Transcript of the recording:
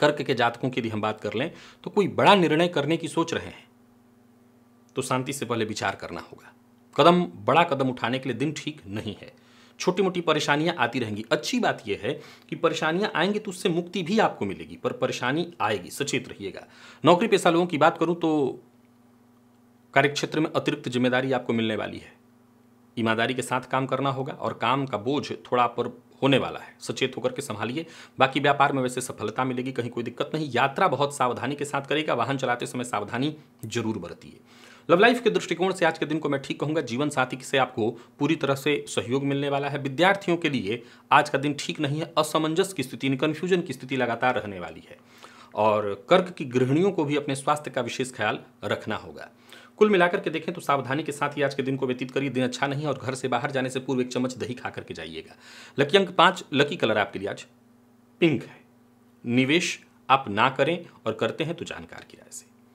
कर्क के जातकों की यदि हम बात कर लें तो कोई बड़ा निर्णय करने की सोच रहे हैं तो शांति से पहले विचार करना होगा कदम बड़ा कदम उठाने के लिए दिन ठीक नहीं है छोटी मोटी परेशानियां आती रहेंगी अच्छी बात यह है कि परेशानियां आएंगी तो उससे मुक्ति भी आपको मिलेगी पर परेशानी आएगी सचेत रहिएगा नौकरी पेशा लोगों की बात करूं तो कार्यक्षेत्र में अतिरिक्त जिम्मेदारी आपको मिलने वाली है ईमानदारी के साथ काम करना होगा और काम का बोझ थोड़ा पर होने वाला है सचेत होकर के संभालिए बाकी व्यापार में वैसे सफलता मिलेगी कहीं कोई दिक्कत नहीं यात्रा बहुत सावधानी के साथ करेगा वाहन चलाते समय सावधानी जरूर बरतिए लव लाइफ के दृष्टिकोण से आज के दिन को मैं ठीक कहूंगा जीवन साथी से आपको पूरी तरह से सहयोग मिलने वाला है विद्यार्थियों के लिए आज का दिन ठीक नहीं है असमंजस की स्थिति कंफ्यूजन की स्थिति लगातार रहने वाली है और कर्क की गृहिणियों को भी अपने स्वास्थ्य का विशेष ख्याल रखना होगा कुल मिलाकर के देखें तो सावधानी के साथ ही आज के दिन को व्यतीत करिए दिन अच्छा नहीं और घर से बाहर जाने से पूर्व एक चम्मच दही खा करके जाइएगा लकी अंक पाँच लकी कलर आपके लिए आज पिंक है निवेश आप ना करें और करते हैं तो जानकार की राय से